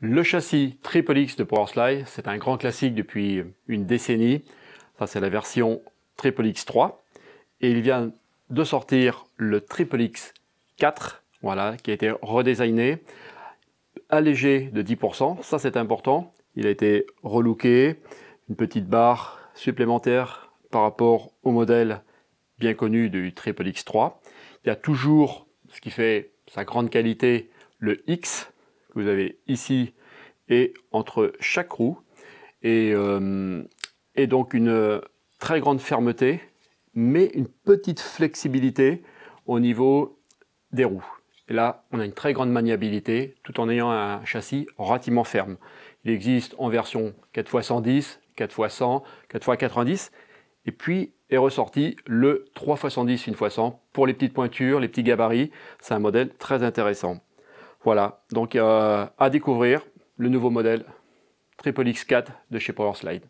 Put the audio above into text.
Le châssis Triple X de Powerslide, c'est un grand classique depuis une décennie. Ça, c'est la version Triple X 3. Et il vient de sortir le Triple X 4, voilà, qui a été redesigné, allégé de 10%. Ça, c'est important. Il a été relooké, une petite barre supplémentaire par rapport au modèle bien connu du Triple X 3. Il y a toujours, ce qui fait sa grande qualité, le X vous avez ici et entre chaque roue. Et, euh, et donc une euh, très grande fermeté, mais une petite flexibilité au niveau des roues. Et là, on a une très grande maniabilité tout en ayant un châssis relativement ferme. Il existe en version 4x110, 4x100, 4x90, et puis est ressorti le 3x110 1x100 pour les petites pointures, les petits gabarits. C'est un modèle très intéressant. Voilà, donc euh, à découvrir le nouveau modèle Triple X4 de chez Powerslide.